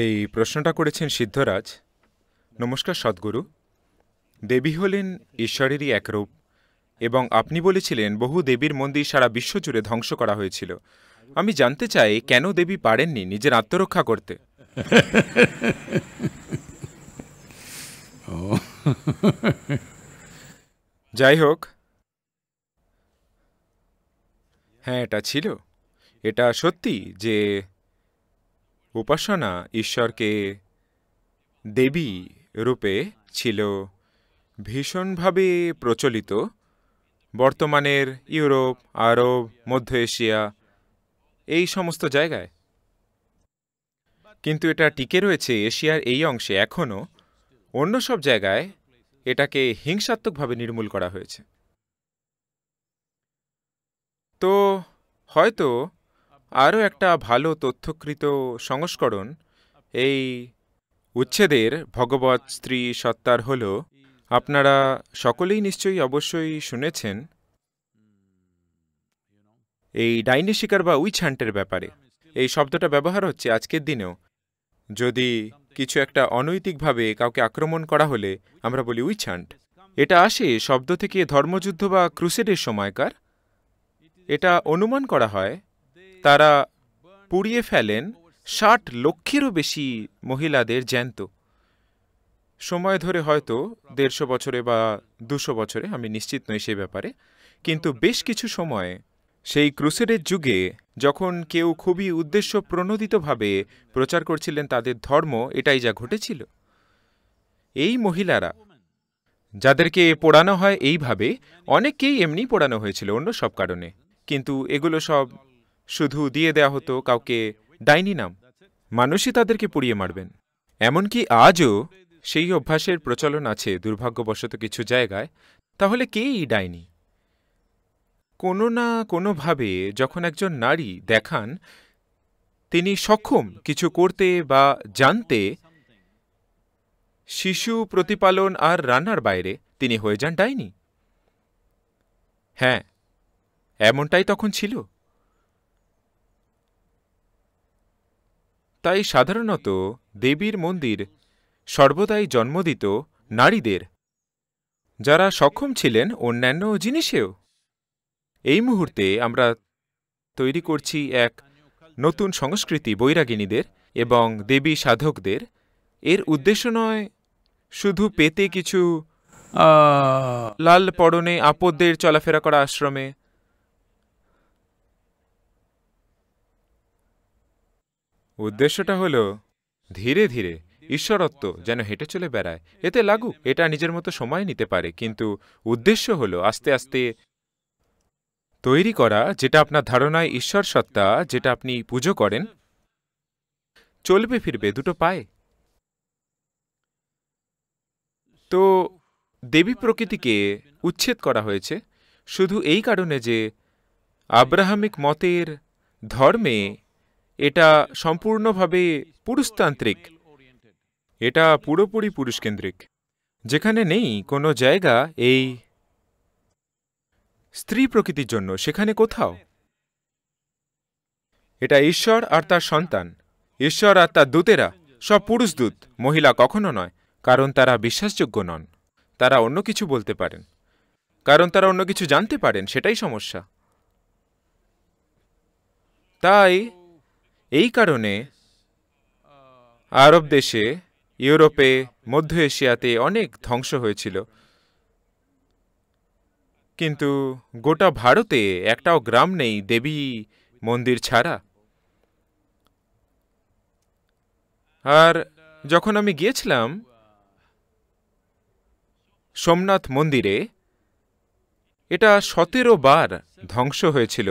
এই প্রশ্নটা করেছেন সিদ্ধরাজ নমস্কার সদ্গুরু দেবী হলেন ঈশ্বরেরই এক রূপ এবং আপনি বলেছিলেন বহু দেবীর মন্দির সারা বিশ্ব জুড়ে ধ্বংস করা হয়েছিল আমি জানতে চাই কেন দেবী পারেননি নিজের আত্মরক্ষা করতে যাই হোক হ্যাঁ এটা ছিল এটা সত্যি যে উপাসনা ঈশ্বরকে দেবী রূপে ছিল ভীষণভাবে প্রচলিত বর্তমানের ইউরোপ আরব মধ্য এশিয়া এই সমস্ত জায়গায় কিন্তু এটা টিকে রয়েছে এশিয়ার এই অংশে এখনও অন্য সব জায়গায় এটাকে হিংসাত্মকভাবে নির্মূল করা হয়েছে তো হয়তো আরও একটা ভালো তথ্যকৃত সংস্করণ এই উচ্ছেদের ভগবৎ স্ত্রী সত্তার হল আপনারা সকলেই নিশ্চয়ই অবশ্যই শুনেছেন এই ডাইনি শিকার বা উইচ হান্টের ব্যাপারে এই শব্দটা ব্যবহার হচ্ছে আজকের দিনেও যদি কিছু একটা অনৈতিকভাবে কাউকে আক্রমণ করা হলে আমরা বলি উইচ হান্ট এটা আসে শব্দ থেকে ধর্মযুদ্ধ বা ক্রুসেডের সময়কার এটা অনুমান করা হয় তারা পুড়িয়ে ফেলেন ষাট লক্ষেরও বেশি মহিলাদের জ্যান্ত সময় ধরে হয়তো দেড়শো বছরে বা দুশো বছরে আমি নিশ্চিত নই সে ব্যাপারে কিন্তু বেশ কিছু সময়ে সেই ক্রুসেডের যুগে যখন কেউ খুবই উদ্দেশ্য প্রণোদিতভাবে প্রচার করছিলেন তাদের ধর্ম এটাই যা ঘটেছিল এই মহিলারা যাদেরকে পোড়ানো হয় এইভাবে অনেককেই এমনি পোড়ানো হয়েছিল অন্য সব কারণে কিন্তু এগুলো সব শুধু দিয়ে দেয়া হতো কাউকে ডাইনি নাম মানুষই তাদেরকে পুড়িয়ে মারবেন এমনকি আজও সেই অভ্যাসের প্রচলন আছে দুর্ভাগ্যবশত কিছু জায়গায় তাহলে কেই ডাইনি কোনো না কোনোভাবে যখন একজন নারী দেখান তিনি সক্ষম কিছু করতে বা জানতে শিশু প্রতিপালন আর রান্নার বাইরে তিনি হয়ে যান ডাইনি হ্যাঁ এমনটাই তখন ছিল তাই সাধারণত দেবীর মন্দির সর্বদাই জন্মদিত নারীদের যারা সক্ষম ছিলেন অন্যান্য জিনিসেও এই মুহূর্তে আমরা তৈরি করছি এক নতুন সংস্কৃতি বৈরাগিনীদের এবং দেবী সাধকদের এর উদ্দেশ্য নয় শুধু পেতে কিছু লাল পরনে আপদদের চলাফেরা করা আশ্রমে উদ্দেশ্যটা হলো ধীরে ধীরে ঈশ্বরত্ব যেন হেঁটে চলে বেড়ায় এতে লাগুক এটা নিজের মতো সময় নিতে পারে কিন্তু উদ্দেশ্য হলো আস্তে আস্তে তৈরি করা যেটা আপনার ধারণায় ঈশ্বর সত্তা যেটা আপনি পুজো করেন চলবে ফিরবে দুটো পায় তো দেবী প্রকৃতিকে উচ্ছেদ করা হয়েছে শুধু এই কারণে যে আব্রাহামিক মতের ধর্মে এটা সম্পূর্ণভাবে পুরুষতান্ত্রিক এটা পুরোপুরি পুরুষকেন্দ্রিক যেখানে নেই কোনো জায়গা এই স্ত্রী প্রকৃতির জন্য সেখানে কোথাও এটা ঈশ্বর আর তার সন্তান ঈশ্বর আর তার দূতেরা সব পুরুষ দূত মহিলা কখনো নয় কারণ তারা বিশ্বাসযোগ্য নন তারা অন্য কিছু বলতে পারেন কারণ তারা অন্য কিছু জানতে পারেন সেটাই সমস্যা তাই এই কারণে আরব দেশে ইউরোপে মধ্য এশিয়াতে অনেক ধ্বংস হয়েছিল কিন্তু গোটা ভারতে একটাও গ্রাম নেই দেবী মন্দির ছাড়া আর যখন আমি গিয়েছিলাম সোমনাথ মন্দিরে এটা সতেরো বার ধ্বংস হয়েছিল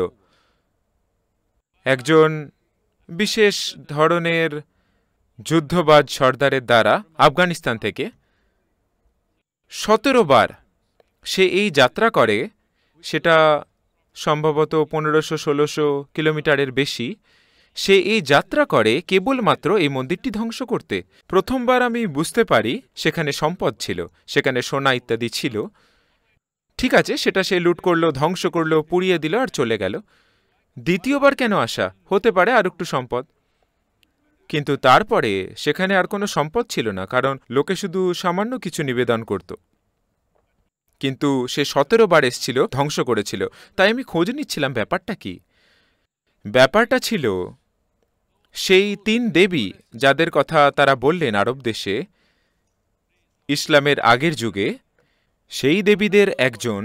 একজন বিশেষ ধরনের যুদ্ধবাজ সর্দারের দ্বারা আফগানিস্তান থেকে সতেরো বার সে এই যাত্রা করে সেটা সম্ভবত পনেরোশো ষোলোশো কিলোমিটারের বেশি সে এই যাত্রা করে কেবলমাত্র এই মন্দিরটি ধ্বংস করতে প্রথমবার আমি বুঝতে পারি সেখানে সম্পদ ছিল সেখানে সোনা ইত্যাদি ছিল ঠিক আছে সেটা সে লুট করলো ধ্বংস করলো পুড়িয়ে দিল আর চলে গেল দ্বিতীয়বার কেন আসা হতে পারে আর একটু সম্পদ কিন্তু তারপরে সেখানে আর কোনো সম্পদ ছিল না কারণ লোকে শুধু সামান্য কিছু নিবেদন করত কিন্তু সে সতেরো বার এসছিল ধ্বংস করেছিল তাই আমি খোঁজ নিচ্ছিলাম ব্যাপারটা কি ব্যাপারটা ছিল সেই তিন দেবী যাদের কথা তারা বললেন আরব দেশে ইসলামের আগের যুগে সেই দেবীদের একজন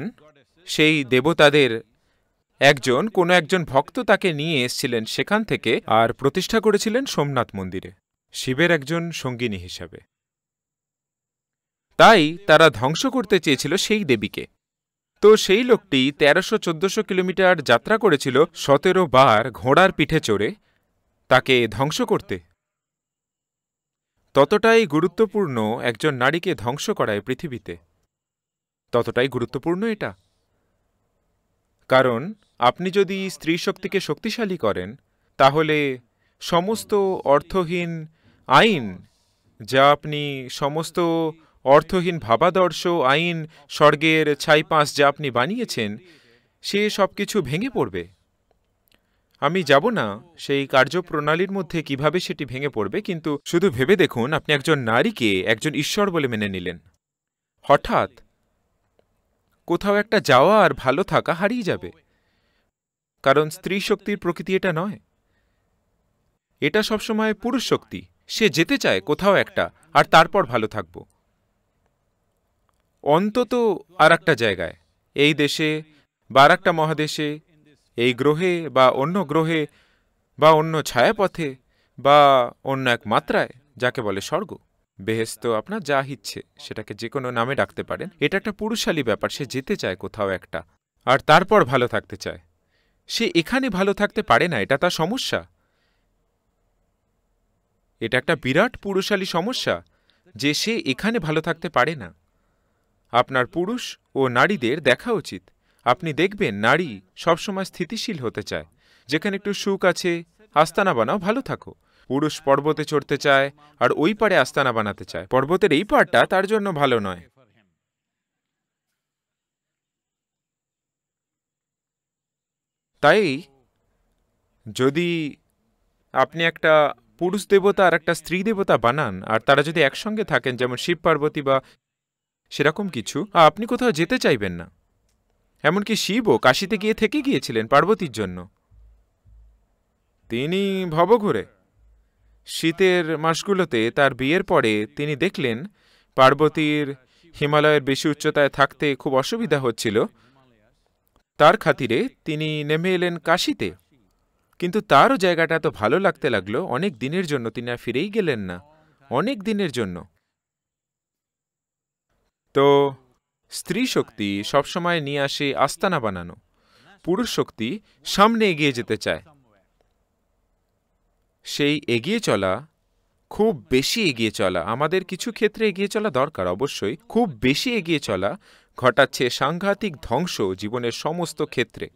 সেই দেবতাদের একজন কোনো একজন ভক্ত তাকে নিয়ে এসছিলেন সেখান থেকে আর প্রতিষ্ঠা করেছিলেন সোমনাথ মন্দিরে শিবের একজন সঙ্গিনী হিসাবে তাই তারা ধ্বংস করতে চেয়েছিল সেই দেবীকে তো সেই লোকটি তেরোশো চোদ্দশো কিলোমিটার যাত্রা করেছিল সতেরো বার ঘোড়ার পিঠে চড়ে তাকে ধ্বংস করতে ততটাই গুরুত্বপূর্ণ একজন নারীকে ধ্বংস করায় পৃথিবীতে ততটাই গুরুত্বপূর্ণ এটা কারণ আপনি যদি স্ত্রী শক্তিকে শক্তিশালী করেন তাহলে সমস্ত অর্থহীন আইন যা আপনি সমস্ত অর্থহীন ভাবাদর্শ আইন স্বর্গের ছাই পাঁচ যা আপনি বানিয়েছেন সে সব কিছু ভেঙে পড়বে আমি যাব না সেই কার্যপ্রণালীর মধ্যে কিভাবে সেটি ভেঙে পড়বে কিন্তু শুধু ভেবে দেখুন আপনি একজন নারীকে একজন ঈশ্বর বলে মেনে নিলেন হঠাৎ কোথাও একটা যাওয়া আর ভালো থাকা হারিয়ে যাবে কারণ স্ত্রী শক্তির প্রকৃতি এটা নয় এটা সবসময় পুরুষ শক্তি সে যেতে চায় কোথাও একটা আর তারপর ভালো থাকব অন্তত আর একটা জায়গায় এই দেশে বা আর একটা মহাদেশে এই গ্রহে বা অন্য গ্রহে বা অন্য ছায়াপথে বা অন্য এক মাত্রায় যাকে বলে স্বর্গ বেহেস্ত আপনার যা ইচ্ছে সেটাকে যে কোনো নামে ডাকতে পারেন এটা একটা পুরুষালী ব্যাপার সে যেতে চায় কোথাও একটা আর তারপর ভালো থাকতে চায় সে এখানে ভালো থাকতে পারে না এটা তার সমস্যা এটা একটা বিরাট পুরুষালী সমস্যা যে সে এখানে ভালো থাকতে পারে না আপনার পুরুষ ও নারীদের দেখা উচিত আপনি দেখবেন নারী সবসময় স্থিতিশীল হতে চায় যেখানে একটু সুখ আছে আস্তানা বানাও ভালো থাকো পুরুষ পর্বতে চড়তে চায় আর ওই পারে আস্তানা বানাতে চায় পর্বতের এই পারটা তার জন্য ভালো নয় তাই যদি আপনি একটা পুরুষ দেবতা আর একটা স্ত্রী দেবতা বানান আর তারা যদি একসঙ্গে থাকেন যেমন শিব পার্বতী বা সেরকম কিছু আপনি কোথাও যেতে চাইবেন না এমনকি শিবও কাশিতে গিয়ে থেকে গিয়েছিলেন পার্বতীর জন্য তিনি ভবঘুরে শীতের মাসগুলোতে তার বিয়ের পরে তিনি দেখলেন পার্বতীর হিমালয়ের বেশি উচ্চতায় থাকতে খুব অসুবিধা হচ্ছিল তার খাতিরে তিনি নেমে এলেন কাশিতে কিন্তু তারও জায়গাটা এত ভালো লাগতে লাগলো অনেক দিনের জন্য তিনি আর ফিরেই গেলেন না অনেক দিনের জন্য তো স্ত্রী শক্তি সবসময় নিয়ে আসে আস্তানা বানানো পুরুষ শক্তি সামনে এগিয়ে যেতে চায় সেই এগিয়ে চলা খুব বেশি এগিয়ে চলা আমাদের কিছু ক্ষেত্রে এগিয়ে চলা দরকার অবশ্যই খুব বেশি এগিয়ে চলা ঘটাচ্ছে সাংঘাতিক ধ্বংস জীবনের সমস্ত ক্ষেত্রে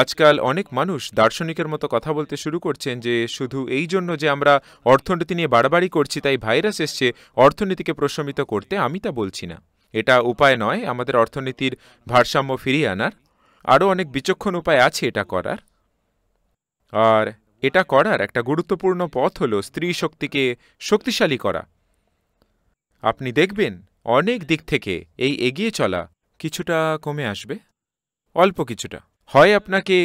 আজকাল অনেক মানুষ দার্শনিকের মতো কথা বলতে শুরু করছেন যে শুধু এই জন্য যে আমরা অর্থনীতি নিয়ে বাড়াবাড়ি করছি তাই ভাইরাস এসছে অর্থনীতিকে প্রশমিত করতে আমি তা বলছি না এটা উপায় নয় আমাদের অর্থনীতির ভারসাম্য ফিরিয়ে আনার আরও অনেক বিচক্ষণ উপায় আছে এটা করার আর এটা করার একটা গুরুত্বপূর্ণ পথ হল স্ত্রী শক্তিকে শক্তিশালী করা আপনি দেখবেন অনেক দিক থেকে এই এগিয়ে চলা কিছুটা কমে আসবে অল্প কিছুটা হয় আপনাকে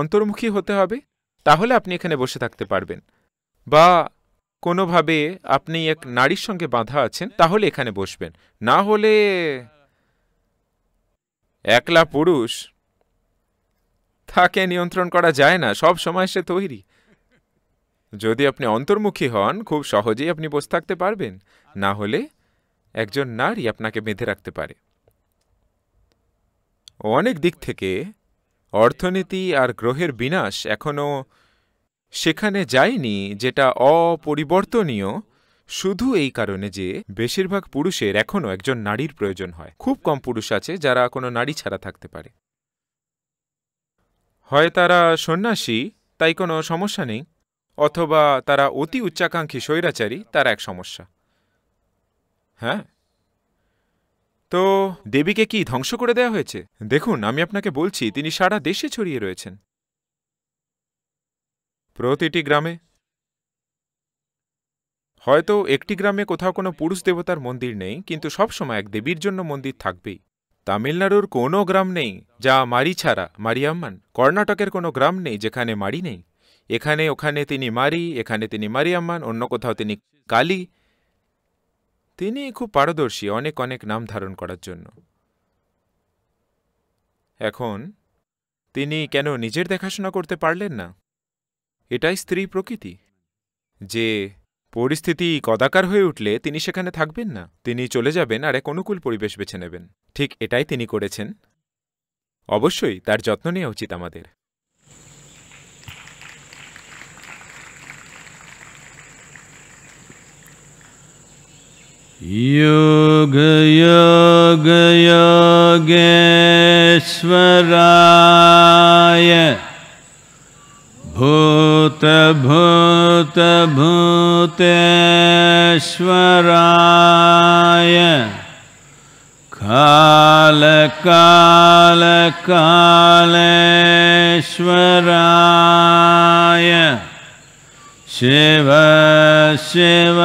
অন্তর্মুখী হতে হবে তাহলে আপনি এখানে বসে থাকতে পারবেন বা কোনোভাবে আপনি এক নারীর সঙ্গে বাঁধা আছেন তাহলে এখানে বসবেন না হলে একলা পুরুষ তাকে নিয়ন্ত্রণ করা যায় না সব সময় সে তৈরি যদি আপনি অন্তর্মুখী হন খুব সহজেই আপনি বসে থাকতে পারবেন না হলে একজন নারী আপনাকে বেঁধে রাখতে পারে অনেক দিক থেকে অর্থনীতি আর গ্রহের বিনাশ এখনও সেখানে যায়নি যেটা অপরিবর্তনীয় শুধু এই কারণে যে বেশিরভাগ পুরুষের এখনও একজন নারীর প্রয়োজন হয় খুব কম পুরুষ আছে যারা কোনো নারী ছাড়া থাকতে পারে হয় তারা সন্ন্যাসী তাই কোনো সমস্যা নেই অথবা তারা অতি উচ্চাকাঙ্ক্ষী স্বৈরাচারী তারা এক সমস্যা হ্যাঁ তো দেবীকে কি ধ্বংস করে দেয়া হয়েছে দেখুন আমি আপনাকে বলছি তিনি সারা দেশে ছড়িয়ে রয়েছেন প্রতিটি গ্রামে হয়তো একটি গ্রামে কোথাও কোনো পুরুষ দেবতার মন্দির নেই কিন্তু সবসময় এক দেবীর জন্য মন্দির থাকবেই তামিলনাড়ুর কোনো গ্রাম নেই যা মারি ছাড়া মারিয়াম্মান কর্ণাটকের কোনো গ্রাম নেই যেখানে মারি নেই এখানে ওখানে তিনি মারি এখানে তিনি মারিয়াম্মান অন্য কোথাও তিনি কালী তিনি খুব পারদর্শী অনেক অনেক নাম ধারণ করার জন্য এখন তিনি কেন নিজের দেখাশোনা করতে পারলেন না এটাই স্ত্রী প্রকৃতি যে পরিস্থিতি কদাকার হয়ে উঠলে তিনি সেখানে থাকবেন না তিনি চলে যাবেন আর এক অনুকূল পরিবেশ বেছে নেবেন ঠিক এটাই তিনি করেছেন অবশ্যই তার যত্ন নেওয়া উচিত আমাদের योगयोग योगराय भूत भूत भूत स्वराय काल काल कालरा शिव शिव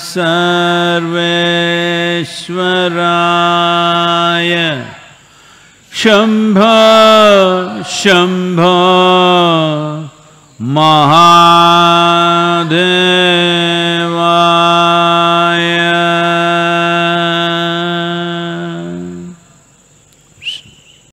सर्वेश्वराय शंभ शम्भ महादेव